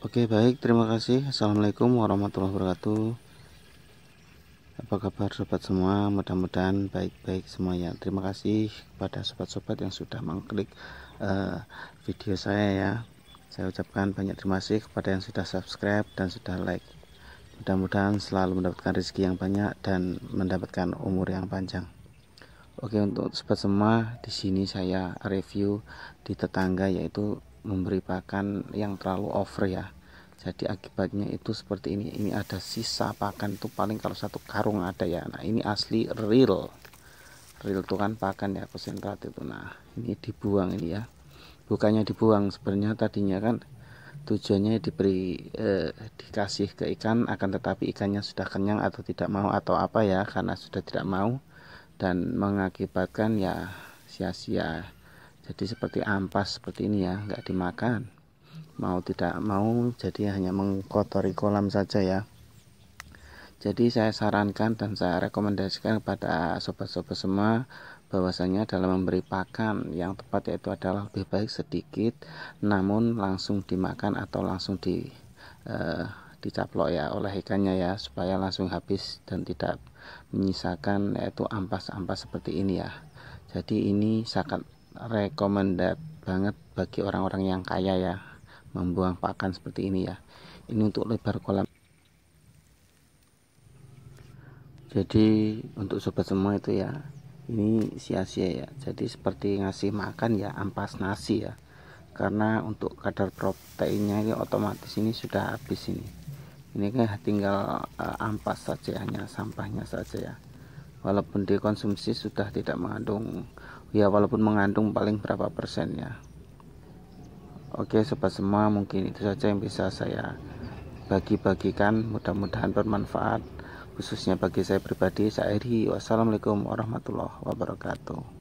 Oke baik terima kasih Assalamualaikum warahmatullahi wabarakatuh Apa kabar sobat semua mudah-mudahan baik-baik semua ya. Terima kasih kepada sobat-sobat yang sudah mengklik uh, video saya ya Saya ucapkan banyak terima kasih kepada yang sudah subscribe dan sudah like Mudah-mudahan selalu mendapatkan rezeki yang banyak dan mendapatkan umur yang panjang Oke untuk sobat semua di sini saya review di tetangga yaitu memberi pakan yang terlalu over ya jadi akibatnya itu seperti ini ini ada sisa pakan itu paling kalau satu karung ada ya nah ini asli real real tuh kan pakan ya konsentrat itu nah ini dibuang ini ya bukannya dibuang sebenarnya tadinya kan tujuannya diberi eh, dikasih ke ikan akan tetapi ikannya sudah kenyang atau tidak mau atau apa ya karena sudah tidak mau dan mengakibatkan ya sia-sia jadi seperti ampas seperti ini ya nggak dimakan mau tidak mau jadi hanya mengkotori kolam saja ya jadi saya sarankan dan saya rekomendasikan kepada sobat-sobat semua bahwasanya dalam memberi pakan yang tepat yaitu adalah lebih baik sedikit namun langsung dimakan atau langsung di eh, dicaplok ya oleh ikannya ya supaya langsung habis dan tidak menyisakan yaitu ampas-ampas seperti ini ya. Jadi ini sangat recommended banget bagi orang-orang yang kaya ya membuang pakan seperti ini ya ini untuk lebar kolam jadi untuk sobat semua itu ya ini sia-sia ya jadi seperti ngasih makan ya ampas nasi ya karena untuk kadar proteinnya ini otomatis ini sudah habis ini ini kan tinggal eh, ampas saja hanya sampahnya saja ya walaupun dikonsumsi sudah tidak mengandung ya walaupun mengandung paling berapa persennya oke sobat semua mungkin itu saja yang bisa saya bagi-bagikan mudah-mudahan bermanfaat khususnya bagi saya pribadi saya akhiri wassalamualaikum warahmatullahi wabarakatuh